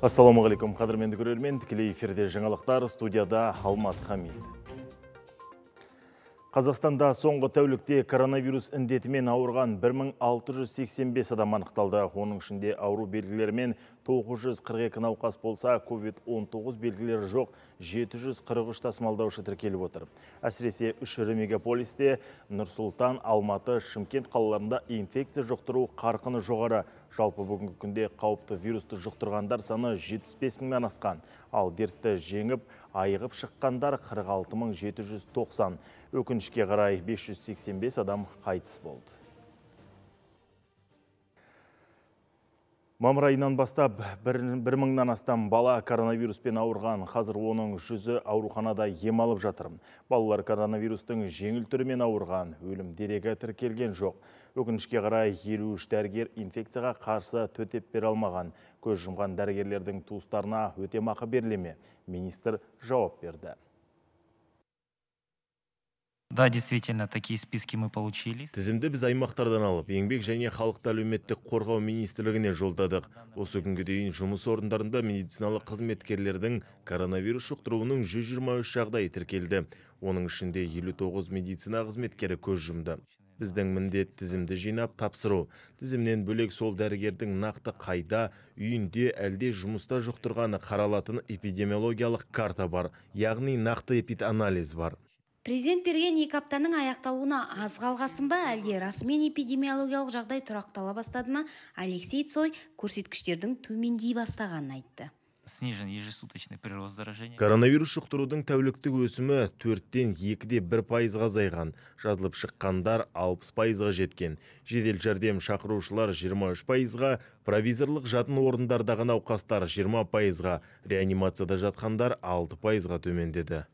ассалаумағалейкум қадірменді көрермен тікелей эфирде жаңалықтар студияда алмат хамид қазақстанда соңғы тәулікте коронавирус індетімен ауырған 1685 адам анықталды оның ішінде ауру белгілерімен 942 науқас болса covid 19 белгілер жоқ 743 тасымалдаушы тіркеліп отыр әсіресе үш мегаполисте Нұрсултан, алматы шымкент қалаларында инфекция жоқтыру қарқыны жоғары жалпы бүгінгі күнде қауіпті вирусты жұқтырғандар саны 75 мыңнан асқан ал дертті жеңіп айығып шыққандар 46790. өкінішке қарай 585 адам қайтыс болды Мамыр айынан бастап бір, нан мыңнан астам бала коронавируспен ауырған, қазір оның жүзі ауруханада ем алып жатыр. Балалар коронавирустың жеңіл түрімен ауырған, өлім дерегі тіркелген жоқ. Өкінішке қарай 53 дәрігер инфекцияға қарсы төтеп бере алмаған. Көз жұмған дәрігерлердің туыстарына өтемақы берлеме, Министр жауап берді да действительно такие списки мы получили тізімді біз аймақтардан алып еңбек және халықты әлеуметтік қорғау министрлігіне жолдадық осы күнге дейін жұмыс орындарында медициналық қызметкерлердің коронавирус жұқтыруының 123 жағдайы тіркелді оның ішінде 59 медицина қызметкері көз жұмды біздің міндет тізімді жинап тапсыру тізімнен бөлек сол дәрігердің нақты қайда үйінде әлде жұмыста жұқтырғаны қаралатын эпидемиологиялық карта бар яғни нақты анализ бар президент берген екі аптаның аяқталуына аз қалғасын ба әлде расымен эпидемиологиялық жағдай тұрақтала бастады ма алексей цой көрсеткіштердің төмендей бастағанын айтты снижен ежесуточный прирост коронавирус жұқтырудың тәуліктік өсімі төрттен екіде бір пайызға азайған жазылып шыққандар алпыс пайызға жеткен жедел жәрдем шақырушылар 23 пайызға провизорлық жатын орындардағы науқастар 20 пайызға реанимацияда жатқандар алты пайызға төмендеді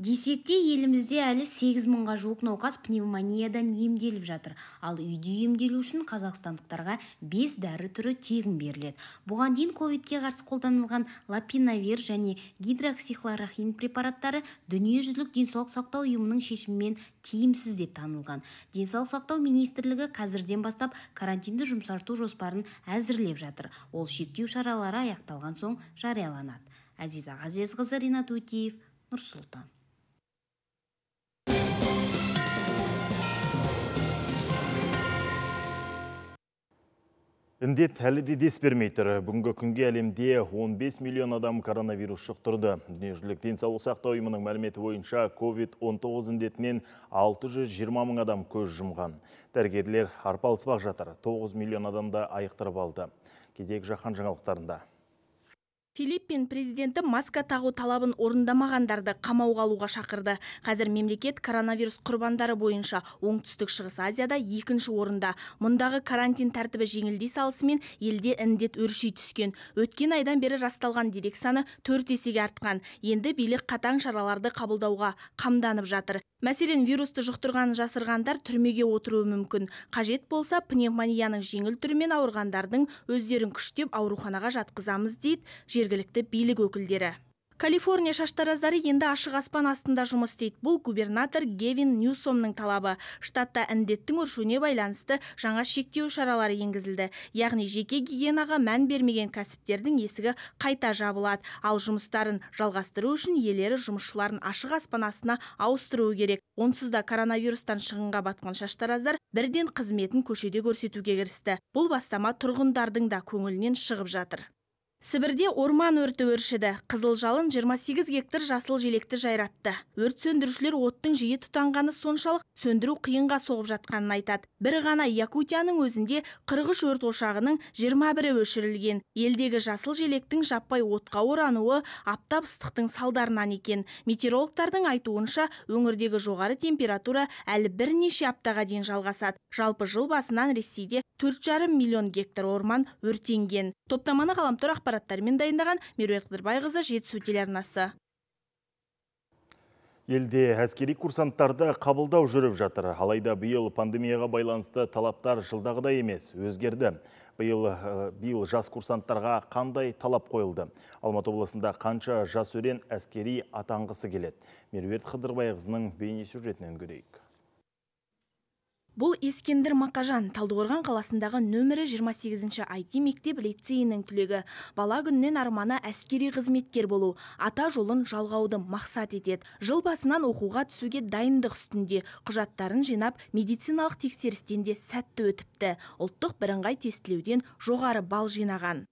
десек те елімізде әлі 8 мыңға жуық науқас пневмониядан емделіп жатыр ал үйде емделу үшін қазақстандықтарға бес дәрі түрі тегін беріледі бұған дейін ковидке қарсы қолданылған лапинавир және гидроксихлорохин препараттары дүниежүзілік денсаулық сақтау ұйымының шешімімен тиімсіз деп танылған денсаулық сақтау министрлігі қазірден бастап карантинді жұмсарту жоспарын әзірлеп жатыр ол шектеу шаралары аяқталған соң жарияланады әзиза ғазезқызы ринат өтеев нұр Індет әлі де дес Бүгінгі күнге әлемде 15 миллион адам коронавирус жұқтырды. Дүниежүзілік денсаулық сақтау ұйымының мәліметі бойынша COVID-19 індетінен 620 мың адам көз жұмған. Дәрігерлер арпалыспақ жатыр. 9 миллион адамда айықтырып алды. Кедек жаһан жаңалықтарында филиппин президенті маска тағу талабын орындамағандарды қамауға алуға шақырды қазір мемлекет коронавирус құрбандары бойынша оңтүстік шығыс азияда екінші орында мұндағы карантин тәртібі жеңілдей салысымен елде індет өрши түскен өткен айдан бері расталған дерек төрт есеге артқан енді билік қатаң шараларды қабылдауға қамданып жатыр мәселен вирусты жұқтырған жасырғандар түрмеге отыруы мүмкін қажет болса пневмонияның жеңіл түрмен ауырғандардың өздерін күштеп ауруханаға жатқызамыз дейді жергілікті билік өкілдері Калифорния шаштараздары енді ашық аспан астында жұмыс істейді. Бұл губернатор Гевин Ньюсомның талабы. Штатта індеттің өршуіне байланысты жаңа шектеу шаралары енгізілді. Яғни жеке гигиенаға мән бермеген кәсіптердің есігі қайта жабылады. Ал жұмыстарын жалғастыру үшін елері жұмысшыларын ашық аспан астына ауыстыруы керек. Онсыз да коронавирустан шығынға батқан шаштараздар бірден қызметін көшеде көрсетуге кірісті. Бұл бастама тұрғындардың да көңілінен шығып жатыр. Сібірде орман өрті өршіді. Қызыл жалын 28 гектар жасыл желекті жайратты. Өрт сөндірушілер оттың жиі тұтанғаны соншалық сөндіру қиынға соғып жатқанын айтады. Бір ғана Якутияның өзінде 43 өрт ошағының 21-і өшірілген. Елдегі жасыл желектің жаппай отқа орануы аптап ыстықтың салдарынан екен. Метеорологтардың айтуынша өңірдегі жоғары температура әлі бірнеше аптаға дейін жалғасады. Жалпы жыл басынан Ресейде 4,5 миллион гектар орман өртенген. Топтаманы ғаламтор ақпараттармен дайындаған Меруерт Қыдырбайқызы жетісу телеарнасы Елде әскери курсанттарды қабылдау жүріп жатыр. Алайда биыл пандемияға байланысты талаптар жылдағыдай емес, өзгерді. Биыл, э, биыл жас курсанттарға қандай талап қойылды? Алматы облысында қанша жас өрен әскери атанғысы келеді. Меруерт Қыдырбайқызының бейне сюжетінен көрейік бұл ескендір мақажан талдықорған қаласындағы нөмірі 28-ші айти мектеп лицейінің түлегі бала күннен арманы әскери қызметкер болу ата жолын жалғауды мақсат етеді жыл басынан оқуға түсуге дайындық үстінде құжаттарын жинап медициналық тексерістен де сәтті өтіпті ұлттық бірыңғай тестілеуден жоғары бал жинаған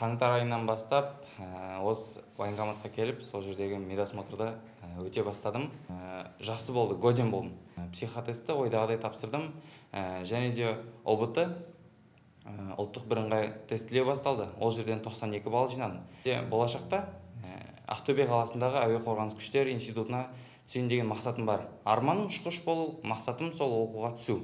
қаңтар айынан бастап э, осы военкоматқа келіп сол жердегі медосмотрды э, өте бастадым э, жақсы болды годен болдым психотестті ойдағыдай тапсырдым және де ұбт ұлттық бірыңғай тестілеу басталды ол жерден 92 балл жинадым болашақта ақтөбе қаласындағы әуе қорғаныс күштері институтына түсейін деген мақсатым бар арманым ұшқыш болу мақсатым сол оқуға түсу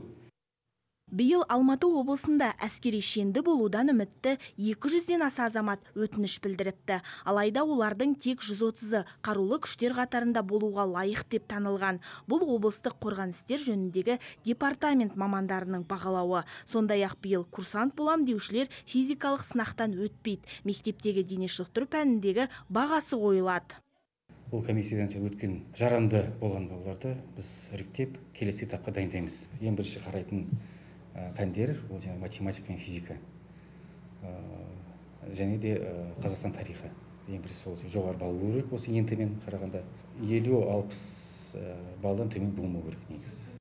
биыл алматы облысында әскери шенді болудан үмітті 200-ден аса азамат өтініш білдіріпті алайда олардың тек 130-ы қарулы күштер қатарында болуға лайық деп танылған бұл облыстық қорғаныс істер жөніндегі департамент мамандарының бағалауы сондай ақ биыл курсант болам деушілер физикалық сынақтан өтпейді мектептегі дене шынықтыру пәніндегі бағасы қойылады бұл комиссиядан өткен жарамды болған балаларды біз іріктеп келесі тапқа дайындаймыз ең бірінші қарайтын пәндер ол жаңағы математика мен физика және де қазақстан тарихы ең бірінші сол жоғары балл болу керек осы ең мен қарағанда елу алпыс балдан төмен болмау керек негізі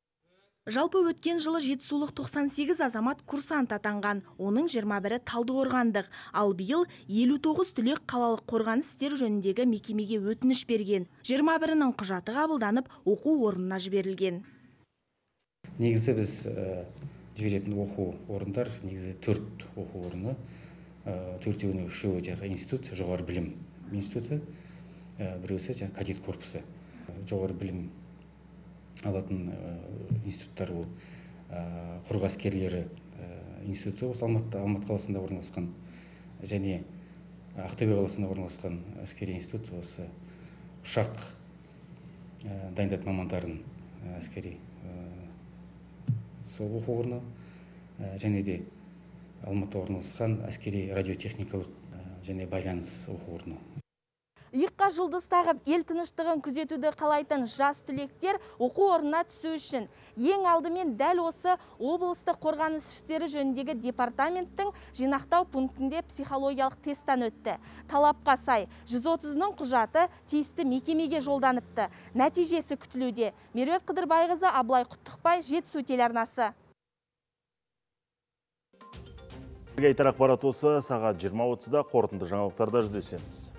жалпы өткен жылы жетісулық 98 азамат курсант атанған оның 21-і талдықорғандық ал биыл 59 түлек қалалық қорғаныс істері жөніндегі мекемеге өтініш берген 21-інің құжаты қабылданып оқу орнына жіберілген негізі біз жіберетін оқу орындар негізі төрт оқу орны ә, төртеуінің үшеуі жаңағы институт жоғары білім институты ә, біреусі жаңағы кадет корпусы жоғары білім алатын ә, институттар ол құрық әскерлері институты осы алматы алматы қаласында орналасқан және ақтөбе қаласында орналасқан әскери институт осы ұшақ дайындайтын мамандарын әскери сол оқу орны және де алматыда орналасқан әскери радиотехникалық және байланыс оқу орны Иққа жұлдыз тағып ел тыныштығын күзетуді қалайтын жас түлектер оқу орнына түсу үшін ең алдымен дәл осы облыстық қорғаныс істері жөніндегі департаменттің жинақтау пунктінде психологиялық тесттан өтті талапқа сай 130-ның құжаты тиісті мекемеге жолданыпты нәтижесі күтілуде меруерт қыдырбайқызы абылай құттықбай жетісу телеарнасы айтар ақпарат осы сағат 20.30-да қорытынды жаңалықтарда жүздесеміз